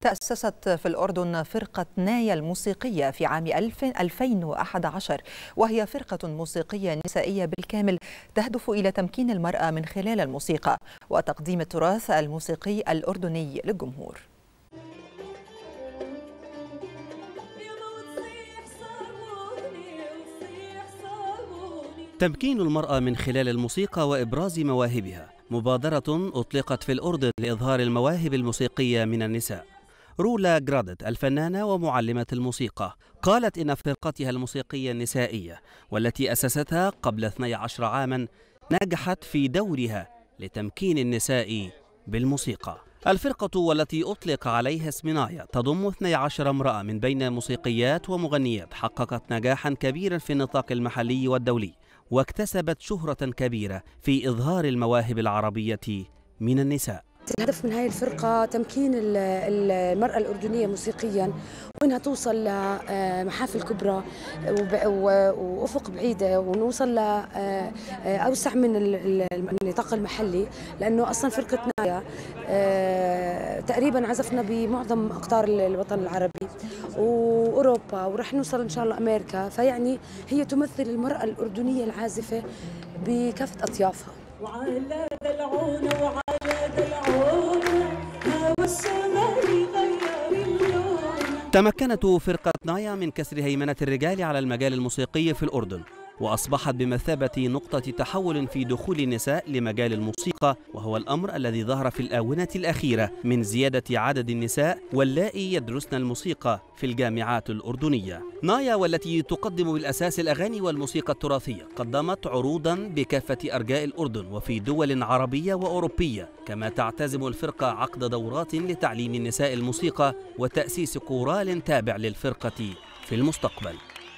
تأسست في الأردن فرقة نايا الموسيقية في عام 2011 وهي فرقة موسيقية نسائية بالكامل تهدف إلى تمكين المرأة من خلال الموسيقى وتقديم التراث الموسيقي الأردني للجمهور تمكين المرأة من خلال الموسيقى وإبراز مواهبها مبادرة أطلقت في الأردن لإظهار المواهب الموسيقية من النساء رولا جرادت الفنانة ومعلمة الموسيقى قالت إن فرقتها الموسيقية النسائية والتي أسستها قبل 12 عاما نجحت في دورها لتمكين النساء بالموسيقى الفرقة والتي أطلق عليها سمينايا تضم 12 امرأة من بين موسيقيات ومغنيات حققت نجاحا كبيرا في النطاق المحلي والدولي واكتسبت شهرة كبيرة في إظهار المواهب العربية من النساء الهدف من هاي الفرقة تمكين المرأة الأردنية موسيقيا وإنها توصل لمحافل آه، كبرى وأفق بعيدة ونوصل لأوسع آه، آه، من النطاق المحلي لأنه أصلا فرقة نايا تقريبا عزفنا بمعظم أقطار الوطن العربي وأوروبا ورح نوصل إن شاء الله أمريكا فيعني هي تمثل المرأة الأردنية العازفة بكافة أطيافها وعلى ذا العود تمكنت فرقة نايا من كسر هيمنة الرجال على المجال الموسيقي في الأردن وأصبحت بمثابة نقطة تحول في دخول النساء لمجال الموسيقى وهو الأمر الذي ظهر في الآونة الأخيرة من زيادة عدد النساء واللائي يدرسن الموسيقى في الجامعات الأردنية نايا والتي تقدم بالأساس الأغاني والموسيقى التراثية قدمت عروضا بكافة أرجاء الأردن وفي دول عربية وأوروبية كما تعتزم الفرقة عقد دورات لتعليم النساء الموسيقى وتأسيس كورال تابع للفرقة في المستقبل